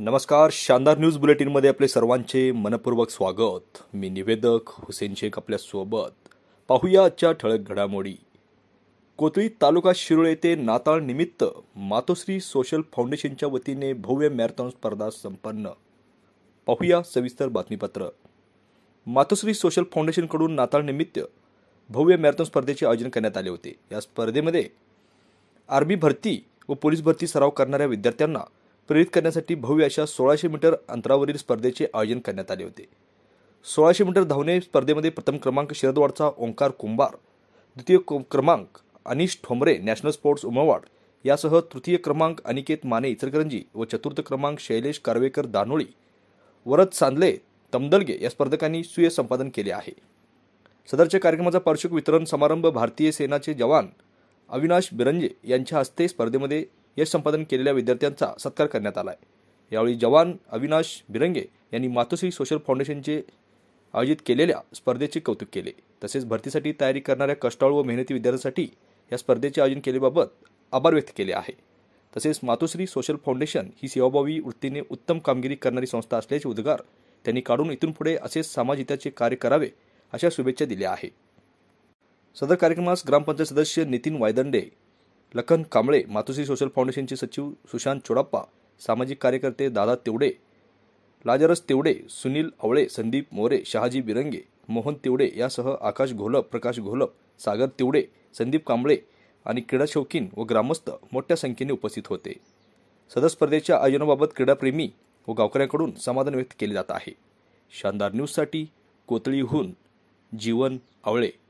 नमस्कार शानदार न्यूज बुलेटिनमध्ये आपले सर्वांचे मनपूर्वक स्वागत मी निवेदक हुसेन शेख आपल्यासोबत पाहूया आजच्या ठळक घडामोडी कोथळी तालुका शिरोळ येथे नाताळ निमित्त मातोश्री सोशल फाउंडेशनच्या वतीने भव्य मॅरेथॉन स्पर्धा संपन्न पाहूया सविस्तर बातमीपत्र मातोश्री सोशल फाउंडेशनकडून निमित्त भव्य मॅरेथॉन स्पर्धेचे आयोजन करण्यात आले होते या स्पर्धेमध्ये आर्मी भरती व पोलीस भरती सराव करणाऱ्या विद्यार्थ्यांना प्रेरित करण्यासाठी भव्य अशा सोळाशे मीटर अंतरावरील स्पर्धेचे आयोजन करण्यात आले होते सोळाशे मीटर धावणे स्पर्धेमध्ये प्रथम क्रमांक शिरदवाडचा ओंकार कुंभार द्वितीय क्रमांक अनिश ठोंबरे नॅशनल स्पोर्ट्स उमावाड यासह तृतीय क्रमांक अनिकेत माने इचलकरंजी व चतुर्थ क्रमांक शैलेश कारवेकर दानोळी वरद सांदले तमदलगे या स्पर्धकांनी सुय संपादन केले आहे सदरच्या कार्यक्रमाचा पार्श्वक वितरण समारंभ भारतीय सेनाचे जवान अविनाश बिरंजे यांच्या हस्ते स्पर्धेमध्ये यश संपादन केलेल्या विद्यार्थ्यांचा सत्कार करण्यात आला आहे यावेळी जवान अविनाश बिरंगे यांनी मातोश्री सोशल फाउंडेशनचे आयोजित केलेल्या स्पर्धेचे कौतुक केले तसेच भरतीसाठी तयारी करणाऱ्या कष्टाळू व मेहनती विद्यार्थ्यांसाठी या स्पर्धेचे आयोजन केलेबाबत आभार व्यक्त केले आहे तसेच मातोश्री सोशल फाउंडेशन ही सेवाभावी वृत्तीने उत्तम कामगिरी करणारी संस्था असल्याचे उद्गार त्यांनी काढून इथून पुढे असेच समाजहिताचे कार्य करावे अशा शुभेच्छा दिल्या आहे सदर कार्यक्रमास ग्रामपंचायत सदस्य नितीन वायदंडे लखन कांबळे मातोश्री सोशल फाउंडेशनचे सचिव सुशांत चोडाप्पा सामाजिक कार्यकर्ते दादा तेवडे लाजरस तेवडे सुनील आवळे संदीप मोरे शहाजी बिरंगे मोहन तेवडे यासह आकाश घोलप प्रकाश घोलप सागर तेवडे संदीप कांबळे आणि क्रीडा शौकीन व ग्रामस्थ मोठ्या संख्येने उपस्थित होते सदर स्पर्धेच्या आयोजनाबाबत क्रीडाप्रेमी व गावकऱ्यांकडून समाधान व्यक्त केले जात आहे शानदार न्यूजसाठी कोतळीहून जीवन आवळे